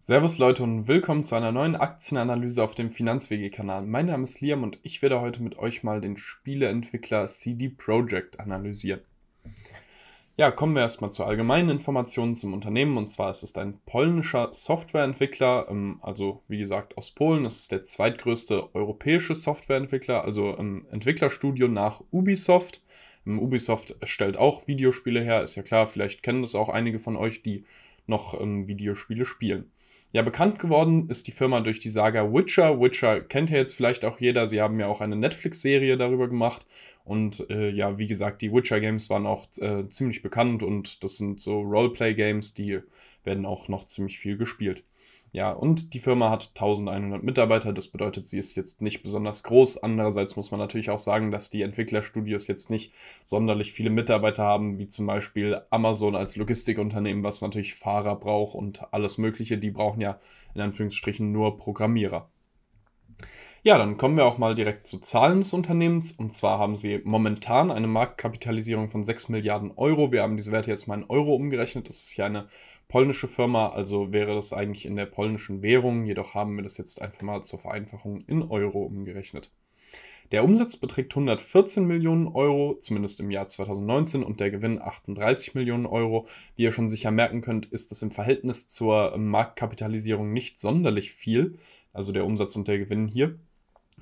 Servus Leute und willkommen zu einer neuen Aktienanalyse auf dem Finanzwege-Kanal. Mein Name ist Liam und ich werde heute mit euch mal den Spieleentwickler CD Projekt analysieren. Ja, kommen wir erstmal zu allgemeinen Informationen zum Unternehmen. Und zwar es ist es ein polnischer Softwareentwickler, ähm, also wie gesagt aus Polen. Es ist der zweitgrößte europäische Softwareentwickler, also ein Entwicklerstudio nach Ubisoft. Ähm, Ubisoft stellt auch Videospiele her, ist ja klar, vielleicht kennen das auch einige von euch, die noch ähm, Videospiele spielen. Ja, bekannt geworden ist die Firma durch die Saga Witcher. Witcher kennt ja jetzt vielleicht auch jeder. Sie haben ja auch eine Netflix-Serie darüber gemacht. Und äh, ja, wie gesagt, die Witcher-Games waren auch äh, ziemlich bekannt und das sind so Roleplay-Games, die werden auch noch ziemlich viel gespielt. Ja, und die Firma hat 1100 Mitarbeiter, das bedeutet, sie ist jetzt nicht besonders groß. Andererseits muss man natürlich auch sagen, dass die Entwicklerstudios jetzt nicht sonderlich viele Mitarbeiter haben, wie zum Beispiel Amazon als Logistikunternehmen, was natürlich Fahrer braucht und alles Mögliche. Die brauchen ja in Anführungsstrichen nur Programmierer. Ja, dann kommen wir auch mal direkt zu Zahlen des Unternehmens. Und zwar haben sie momentan eine Marktkapitalisierung von 6 Milliarden Euro. Wir haben diese Werte jetzt mal in Euro umgerechnet. Das ist ja eine polnische Firma, also wäre das eigentlich in der polnischen Währung, jedoch haben wir das jetzt einfach mal zur Vereinfachung in Euro umgerechnet. Der Umsatz beträgt 114 Millionen Euro, zumindest im Jahr 2019, und der Gewinn 38 Millionen Euro. Wie ihr schon sicher merken könnt, ist das im Verhältnis zur ähm, Marktkapitalisierung nicht sonderlich viel, also der Umsatz und der Gewinn hier.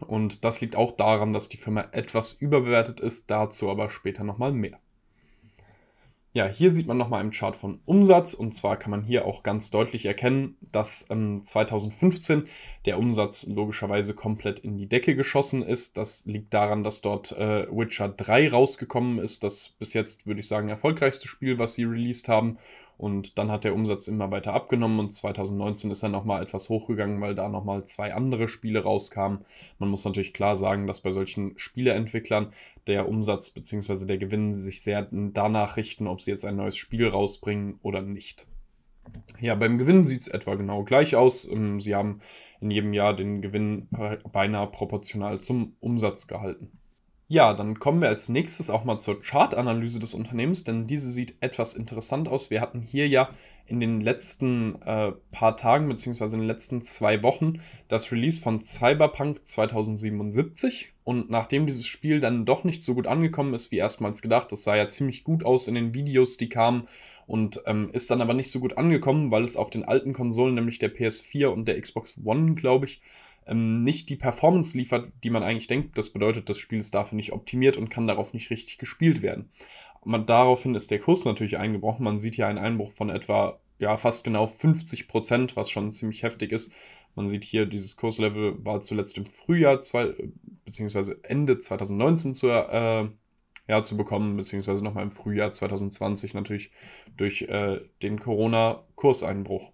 Und das liegt auch daran, dass die Firma etwas überbewertet ist, dazu aber später nochmal mehr. Ja, hier sieht man nochmal im Chart von Umsatz und zwar kann man hier auch ganz deutlich erkennen, dass ähm, 2015 der Umsatz logischerweise komplett in die Decke geschossen ist. Das liegt daran, dass dort äh, Witcher 3 rausgekommen ist, das bis jetzt, würde ich sagen, erfolgreichste Spiel, was sie released haben und dann hat der Umsatz immer weiter abgenommen und 2019 ist er nochmal etwas hochgegangen, weil da nochmal zwei andere Spiele rauskamen. Man muss natürlich klar sagen, dass bei solchen Spieleentwicklern der Umsatz bzw. der Gewinn sich sehr danach richten, ob sie jetzt ein neues Spiel rausbringen oder nicht. Ja, beim Gewinn sieht es etwa genau gleich aus. Ähm, sie haben in jedem Jahr den Gewinn beinahe proportional zum Umsatz gehalten. Ja, dann kommen wir als nächstes auch mal zur Chartanalyse des Unternehmens, denn diese sieht etwas interessant aus. Wir hatten hier ja in den letzten äh, paar Tagen bzw. in den letzten zwei Wochen das Release von Cyberpunk 2077 und nachdem dieses Spiel dann doch nicht so gut angekommen ist wie erstmals gedacht, das sah ja ziemlich gut aus in den Videos, die kamen und ähm, ist dann aber nicht so gut angekommen, weil es auf den alten Konsolen, nämlich der PS4 und der Xbox One, glaube ich, ähm, nicht die Performance liefert, die man eigentlich denkt. Das bedeutet, das Spiel ist dafür nicht optimiert und kann darauf nicht richtig gespielt werden. Man, daraufhin ist der Kurs natürlich eingebrochen. Man sieht hier einen Einbruch von etwa ja, fast genau 50 Prozent, was schon ziemlich heftig ist. Man sieht hier, dieses Kurslevel war zuletzt im Frühjahr, zwei, beziehungsweise Ende 2019 zu, äh, ja, zu bekommen, beziehungsweise nochmal im Frühjahr 2020 natürlich durch äh, den Corona-Kurseinbruch.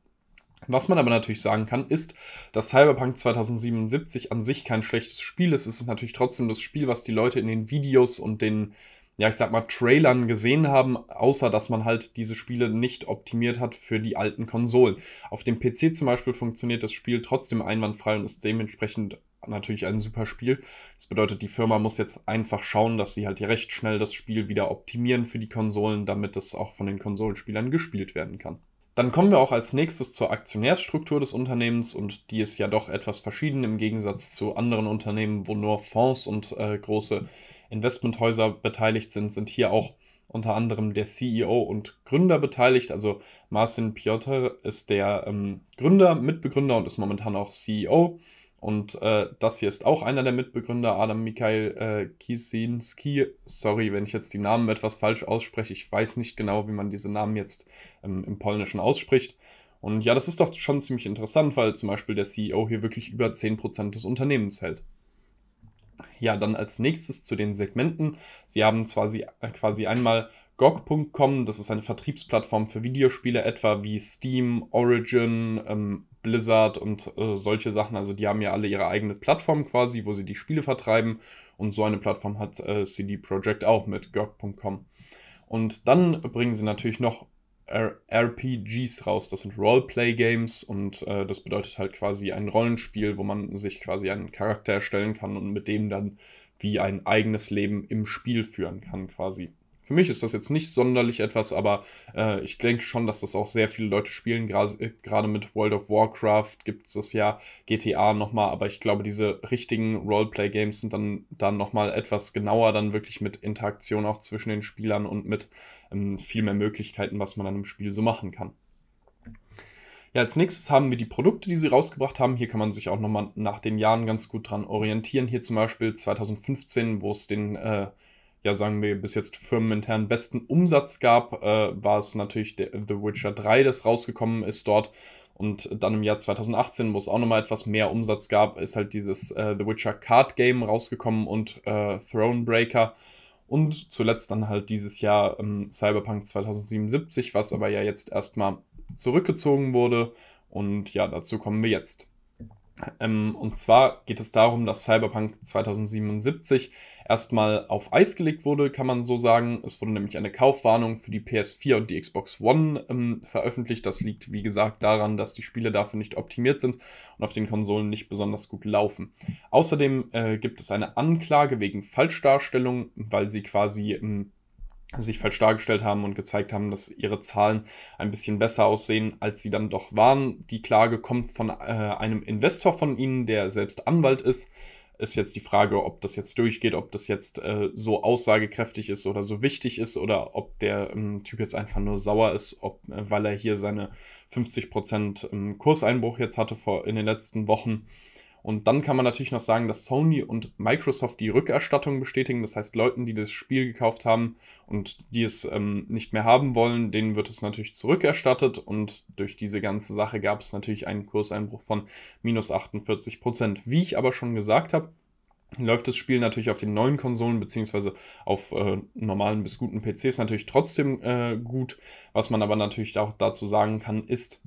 Was man aber natürlich sagen kann, ist, dass Cyberpunk 2077 an sich kein schlechtes Spiel ist. Es ist natürlich trotzdem das Spiel, was die Leute in den Videos und den, ja, ich sag mal, Trailern gesehen haben, außer dass man halt diese Spiele nicht optimiert hat für die alten Konsolen. Auf dem PC zum Beispiel funktioniert das Spiel trotzdem einwandfrei und ist dementsprechend natürlich ein super Spiel. Das bedeutet, die Firma muss jetzt einfach schauen, dass sie halt recht schnell das Spiel wieder optimieren für die Konsolen, damit es auch von den Konsolenspielern gespielt werden kann. Dann kommen wir auch als nächstes zur Aktionärsstruktur des Unternehmens und die ist ja doch etwas verschieden im Gegensatz zu anderen Unternehmen, wo nur Fonds und äh, große Investmenthäuser beteiligt sind, sind hier auch unter anderem der CEO und Gründer beteiligt. Also Marcin Piotr ist der ähm, Gründer, Mitbegründer und ist momentan auch CEO und äh, das hier ist auch einer der Mitbegründer, Adam Mikhail äh, Kisinski. Sorry, wenn ich jetzt die Namen etwas falsch ausspreche. Ich weiß nicht genau, wie man diese Namen jetzt ähm, im Polnischen ausspricht. Und ja, das ist doch schon ziemlich interessant, weil zum Beispiel der CEO hier wirklich über 10% des Unternehmens hält. Ja, dann als nächstes zu den Segmenten. Sie haben quasi, äh, quasi einmal GOG.com, das ist eine Vertriebsplattform für Videospiele, etwa wie Steam, Origin, ähm, Blizzard und äh, solche Sachen. Also die haben ja alle ihre eigene Plattform quasi, wo sie die Spiele vertreiben. Und so eine Plattform hat äh, CD Projekt auch mit GOG.com. Und dann bringen sie natürlich noch R RPGs raus. Das sind Roleplay-Games und äh, das bedeutet halt quasi ein Rollenspiel, wo man sich quasi einen Charakter erstellen kann und mit dem dann wie ein eigenes Leben im Spiel führen kann quasi. Für mich ist das jetzt nicht sonderlich etwas, aber äh, ich denke schon, dass das auch sehr viele Leute spielen. Äh, gerade mit World of Warcraft gibt es das ja, GTA nochmal, aber ich glaube, diese richtigen Roleplay-Games sind dann, dann nochmal etwas genauer, dann wirklich mit Interaktion auch zwischen den Spielern und mit ähm, viel mehr Möglichkeiten, was man dann im Spiel so machen kann. Ja, als nächstes haben wir die Produkte, die sie rausgebracht haben. Hier kann man sich auch nochmal nach den Jahren ganz gut dran orientieren. Hier zum Beispiel 2015, wo es den äh, ja, sagen wir, bis jetzt firmenintern besten Umsatz gab, äh, war es natürlich der, The Witcher 3, das rausgekommen ist dort. Und dann im Jahr 2018, wo es auch nochmal etwas mehr Umsatz gab, ist halt dieses äh, The Witcher Card Game rausgekommen und äh, Thronebreaker. Und zuletzt dann halt dieses Jahr ähm, Cyberpunk 2077, was aber ja jetzt erstmal zurückgezogen wurde. Und ja, dazu kommen wir jetzt. Ähm, und zwar geht es darum, dass Cyberpunk 2077 erstmal auf Eis gelegt wurde, kann man so sagen. Es wurde nämlich eine Kaufwarnung für die PS4 und die Xbox One ähm, veröffentlicht. Das liegt, wie gesagt, daran, dass die Spiele dafür nicht optimiert sind und auf den Konsolen nicht besonders gut laufen. Außerdem äh, gibt es eine Anklage wegen Falschdarstellung, weil sie quasi ähm, sich falsch dargestellt haben und gezeigt haben, dass ihre Zahlen ein bisschen besser aussehen, als sie dann doch waren. Die Klage kommt von äh, einem Investor von ihnen, der selbst Anwalt ist. Ist jetzt die Frage, ob das jetzt durchgeht, ob das jetzt äh, so aussagekräftig ist oder so wichtig ist oder ob der ähm, Typ jetzt einfach nur sauer ist, ob, äh, weil er hier seine 50% ähm, Kurseinbruch jetzt hatte vor, in den letzten Wochen. Und dann kann man natürlich noch sagen, dass Sony und Microsoft die Rückerstattung bestätigen. Das heißt, Leuten, die das Spiel gekauft haben und die es ähm, nicht mehr haben wollen, denen wird es natürlich zurückerstattet. Und durch diese ganze Sache gab es natürlich einen Kurseinbruch von minus 48 Prozent. Wie ich aber schon gesagt habe, läuft das Spiel natürlich auf den neuen Konsolen beziehungsweise auf äh, normalen bis guten PCs natürlich trotzdem äh, gut. Was man aber natürlich auch dazu sagen kann, ist,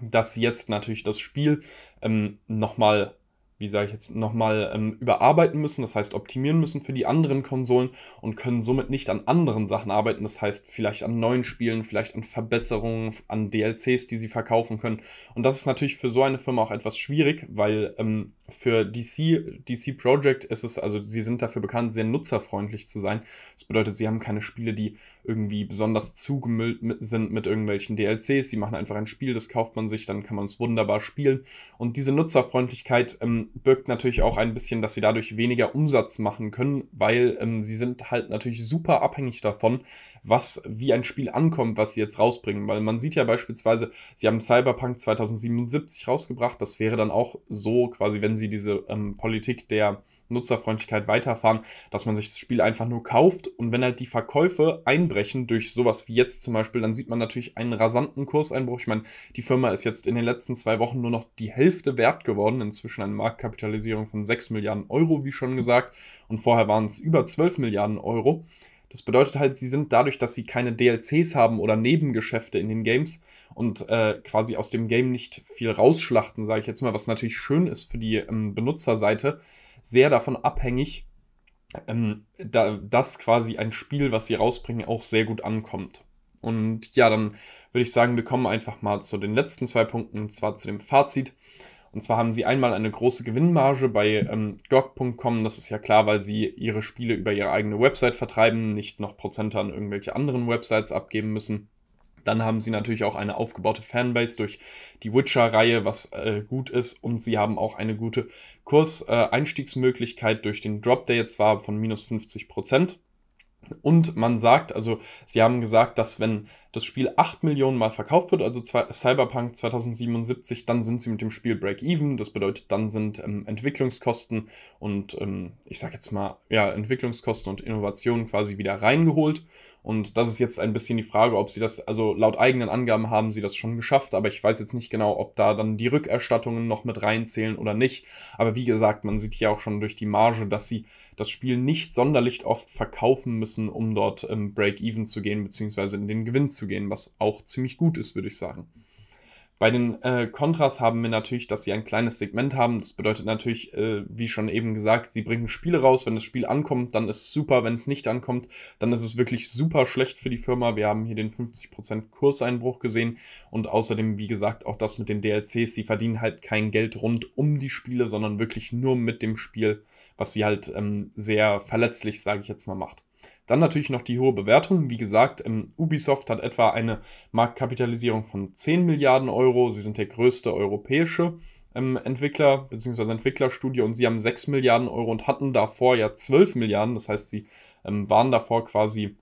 dass jetzt natürlich das Spiel ähm, nochmal wie sage ich jetzt, nochmal ähm, überarbeiten müssen, das heißt optimieren müssen für die anderen Konsolen und können somit nicht an anderen Sachen arbeiten, das heißt vielleicht an neuen Spielen, vielleicht an Verbesserungen, an DLCs, die sie verkaufen können. Und das ist natürlich für so eine Firma auch etwas schwierig, weil ähm, für DC, DC Project ist es, also sie sind dafür bekannt, sehr nutzerfreundlich zu sein. Das bedeutet, sie haben keine Spiele, die irgendwie besonders zugemüllt sind mit irgendwelchen DLCs. Sie machen einfach ein Spiel, das kauft man sich, dann kann man es wunderbar spielen. Und diese Nutzerfreundlichkeit ähm, birgt natürlich auch ein bisschen, dass sie dadurch weniger Umsatz machen können, weil ähm, sie sind halt natürlich super abhängig davon, was wie ein Spiel ankommt, was sie jetzt rausbringen. Weil man sieht ja beispielsweise, sie haben Cyberpunk 2077 rausgebracht. Das wäre dann auch so quasi, wenn sie diese ähm, Politik der Nutzerfreundlichkeit weiterfahren, dass man sich das Spiel einfach nur kauft und wenn halt die Verkäufe einbrechen durch sowas wie jetzt zum Beispiel, dann sieht man natürlich einen rasanten Kurseinbruch. Ich meine, die Firma ist jetzt in den letzten zwei Wochen nur noch die Hälfte wert geworden, inzwischen eine Marktkapitalisierung von 6 Milliarden Euro, wie schon gesagt, und vorher waren es über 12 Milliarden Euro. Das bedeutet halt, sie sind dadurch, dass sie keine DLCs haben oder Nebengeschäfte in den Games und äh, quasi aus dem Game nicht viel rausschlachten, sage ich jetzt mal, was natürlich schön ist für die ähm, Benutzerseite, sehr davon abhängig, ähm, da, dass quasi ein Spiel, was sie rausbringen, auch sehr gut ankommt. Und ja, dann würde ich sagen, wir kommen einfach mal zu den letzten zwei Punkten, und zwar zu dem Fazit. Und zwar haben sie einmal eine große Gewinnmarge bei ähm, GOG.com. Das ist ja klar, weil sie ihre Spiele über ihre eigene Website vertreiben, nicht noch Prozente an irgendwelche anderen Websites abgeben müssen. Dann haben sie natürlich auch eine aufgebaute Fanbase durch die Witcher-Reihe, was äh, gut ist. Und sie haben auch eine gute Kurseinstiegsmöglichkeit äh, durch den Drop, der jetzt war, von minus 50 Prozent. Und man sagt, also sie haben gesagt, dass wenn das Spiel 8 Millionen Mal verkauft wird, also Cyberpunk 2077, dann sind sie mit dem Spiel Break-Even. Das bedeutet, dann sind ähm, Entwicklungskosten und ähm, ich sag jetzt mal, ja, Entwicklungskosten und Innovationen quasi wieder reingeholt. Und das ist jetzt ein bisschen die Frage, ob sie das, also laut eigenen Angaben haben sie das schon geschafft, aber ich weiß jetzt nicht genau, ob da dann die Rückerstattungen noch mit reinzählen oder nicht. Aber wie gesagt, man sieht hier auch schon durch die Marge, dass sie das Spiel nicht sonderlich oft verkaufen müssen, um dort ähm, Break-Even zu gehen, beziehungsweise in den Gewinn zu gehen, was auch ziemlich gut ist, würde ich sagen. Bei den äh, Contras haben wir natürlich, dass sie ein kleines Segment haben. Das bedeutet natürlich, äh, wie schon eben gesagt, sie bringen Spiele raus. Wenn das Spiel ankommt, dann ist es super. Wenn es nicht ankommt, dann ist es wirklich super schlecht für die Firma. Wir haben hier den 50% Kurseinbruch gesehen. Und außerdem, wie gesagt, auch das mit den DLCs. Sie verdienen halt kein Geld rund um die Spiele, sondern wirklich nur mit dem Spiel, was sie halt ähm, sehr verletzlich, sage ich jetzt mal, macht. Dann natürlich noch die hohe Bewertung. Wie gesagt, ähm, Ubisoft hat etwa eine Marktkapitalisierung von 10 Milliarden Euro. Sie sind der größte europäische ähm, Entwickler bzw. Entwicklerstudio und sie haben 6 Milliarden Euro und hatten davor ja 12 Milliarden. Das heißt, sie ähm, waren davor quasi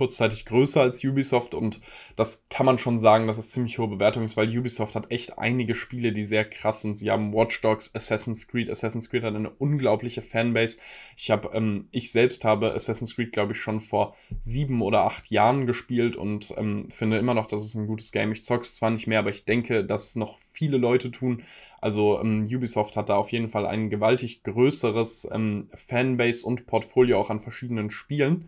kurzzeitig größer als Ubisoft und das kann man schon sagen, dass es ziemlich hohe Bewertung ist, weil Ubisoft hat echt einige Spiele, die sehr krass sind. Sie haben Watch Dogs, Assassin's Creed. Assassin's Creed hat eine unglaubliche Fanbase. Ich habe, ähm, ich selbst habe Assassin's Creed, glaube ich, schon vor sieben oder acht Jahren gespielt und ähm, finde immer noch, dass es ein gutes Game. Ich zock's zwar nicht mehr, aber ich denke, dass es noch viele Leute tun. Also ähm, Ubisoft hat da auf jeden Fall ein gewaltig größeres ähm, Fanbase und Portfolio auch an verschiedenen Spielen.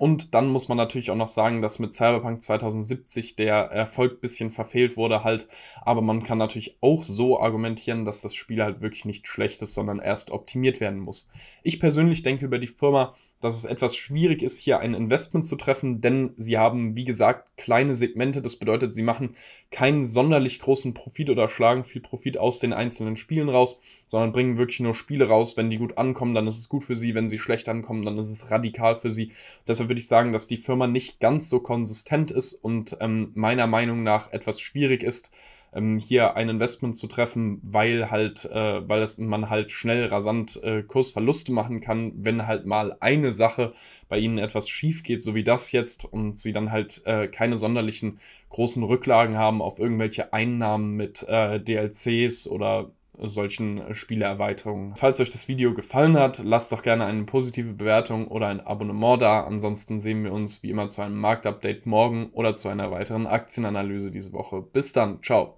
Und dann muss man natürlich auch noch sagen, dass mit Cyberpunk 2070 der Erfolg bisschen verfehlt wurde halt. Aber man kann natürlich auch so argumentieren, dass das Spiel halt wirklich nicht schlecht ist, sondern erst optimiert werden muss. Ich persönlich denke über die Firma dass es etwas schwierig ist, hier ein Investment zu treffen, denn sie haben, wie gesagt, kleine Segmente. Das bedeutet, sie machen keinen sonderlich großen Profit oder schlagen viel Profit aus den einzelnen Spielen raus, sondern bringen wirklich nur Spiele raus. Wenn die gut ankommen, dann ist es gut für sie. Wenn sie schlecht ankommen, dann ist es radikal für sie. Deshalb würde ich sagen, dass die Firma nicht ganz so konsistent ist und ähm, meiner Meinung nach etwas schwierig ist, ähm, hier ein Investment zu treffen, weil halt, äh, weil das man halt schnell rasant äh, Kursverluste machen kann, wenn halt mal eine Sache bei ihnen etwas schief geht, so wie das jetzt, und sie dann halt äh, keine sonderlichen großen Rücklagen haben auf irgendwelche Einnahmen mit äh, DLCs oder solchen äh, Spieleerweiterungen. Falls euch das Video gefallen hat, lasst doch gerne eine positive Bewertung oder ein Abonnement da. Ansonsten sehen wir uns wie immer zu einem Marktupdate morgen oder zu einer weiteren Aktienanalyse diese Woche. Bis dann, ciao.